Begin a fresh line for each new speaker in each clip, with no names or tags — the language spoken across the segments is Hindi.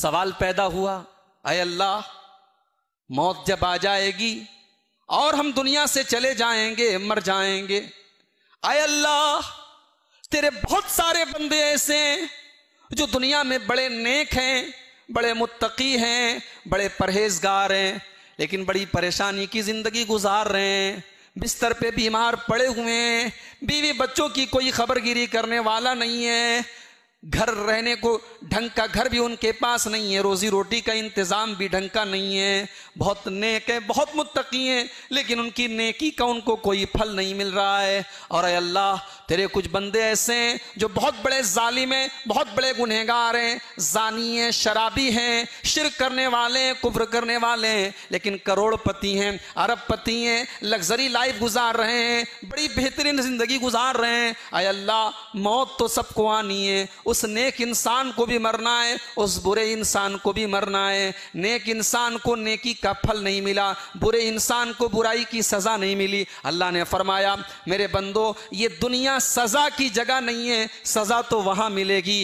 सवाल पैदा हुआ अय अल्लाह मौत जब आ जाएगी और हम दुनिया से चले जाएंगे मर जाएंगे अय अल्लाह तेरे बहुत सारे बंदे ऐसे हैं जो दुनिया में बड़े नेक हैं बड़े मुत्तकी हैं बड़े परहेजगार हैं लेकिन बड़ी परेशानी की जिंदगी गुजार रहे हैं बिस्तर पे बीमार पड़े हुए हैं बीवी बच्चों की कोई खबरगिरी करने वाला नहीं है घर रहने को ढंग का घर भी उनके पास नहीं है रोजी रोटी का इंतज़ाम भी ढंग का नहीं है बहुत नेक है बहुत मुत्तकी हैं लेकिन उनकी नेकी का उनको कोई फल नहीं मिल रहा है और अल्लाह तेरे कुछ बंदे ऐसे हैं जो बहुत बड़े जालिम हैं बहुत बड़े गुनहगार हैं जानी हैं शराबी हैं शिर करने वाले हैं कुब्र करने वाले हैं लेकिन करोड़पति हैं अरबपति हैं लग्जरी लाइफ गुजार रहे हैं बड़ी बेहतरीन ज़िंदगी गुजार रहे हैं अल्लाह मौत तो सबको आनी है उस नेक इंसान को भी मरना है उस बुरे इंसान को भी मरना है नेक इंसान को नेकी का फल नहीं मिला बुरे इंसान को बुराई की सज़ा नहीं मिली अल्लाह ने फरमाया मेरे बंदो ये दुनिया सज़ा की जगह नहीं है सज़ा तो वहां मिलेगी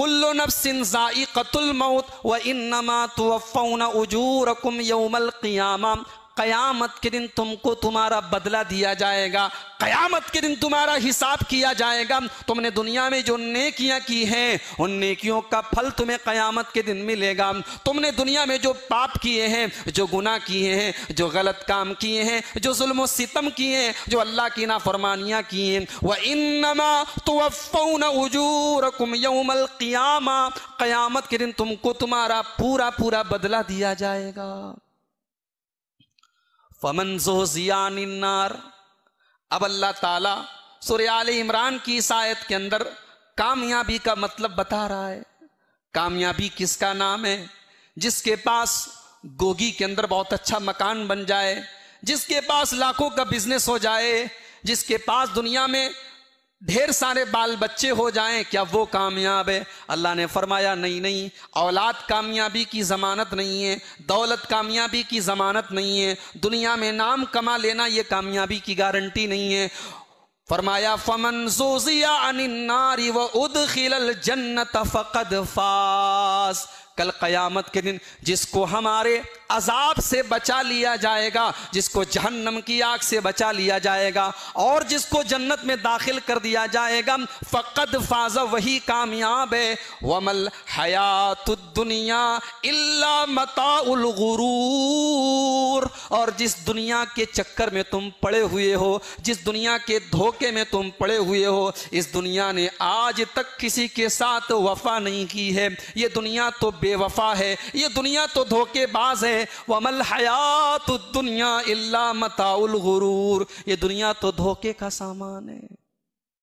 कुल्लो नफ्सिन जाई कतुल मौत व इन्नमा तुवफ़ौन उजूरकुम यौमल क़ियामा क़यामत के दिन तुमको तुम्हारा बदला दिया जाएगा क़यामत के दिन तुम्हारा हिसाब किया जाएगा तुमने दुनिया में जो नेकियां की हैं उन नेकियों का फल तुम्हें क़यामत के दिन मिलेगा तुमने दुनिया में जो पाप किए हैं जो गुनाह किए हैं जो गलत काम किए हैं जो जुल्म सितम किए हैं जो अल्लाह की नाफरमानियाँ की हैं वह इनमा तो उजूर यौमल क़यामा क़यामत के दिन तुमको तुम्हारा पूरा पूरा बदला दिया जाएगा फमन जोजियानार अब अल्लाह ताला सूर्याल इमरान की इस आयत के अंदर कामयाबी का मतलब बता रहा है कामयाबी किसका नाम है जिसके पास गोगी के अंदर बहुत अच्छा मकान बन जाए जिसके पास लाखों का बिजनेस हो जाए जिसके पास दुनिया में ढेर सारे बाल बच्चे हो जाएं क्या वो कामयाब है अल्लाह ने फरमाया नहीं नहीं औलाद कामयाबी की ज़मानत नहीं है दौलत कामयाबी की ज़मानत नहीं है दुनिया में नाम कमा लेना ये कामयाबी की गारंटी नहीं है फरमाया फमन सोजिया अनिनारी व उदखिल जन्नत फ़कद फास कल कयामत के दिन जिसको हमारे अजाब से बचा लिया जाएगा जिसको जहन्नम की आग से बचा लिया जाएगा और जिसको जन्नत में दाखिल कर दिया जाएगा फ़कद फाज वही कामयाब है वमल हयात दुनिया इल्ला मताउल गुरू और जिस दुनिया के चक्कर में तुम पड़े हुए हो जिस दुनिया के धोखे में तुम पड़े हुए हो इस दुनिया ने आज तक किसी के साथ वफा नहीं की है ये दुनिया तो बेवफा है ये दुनिया तो धोखेबाज है वमल हयात दुनिया इल्ला मताउल गुरूर ये दुनिया तो धोखे का सामान है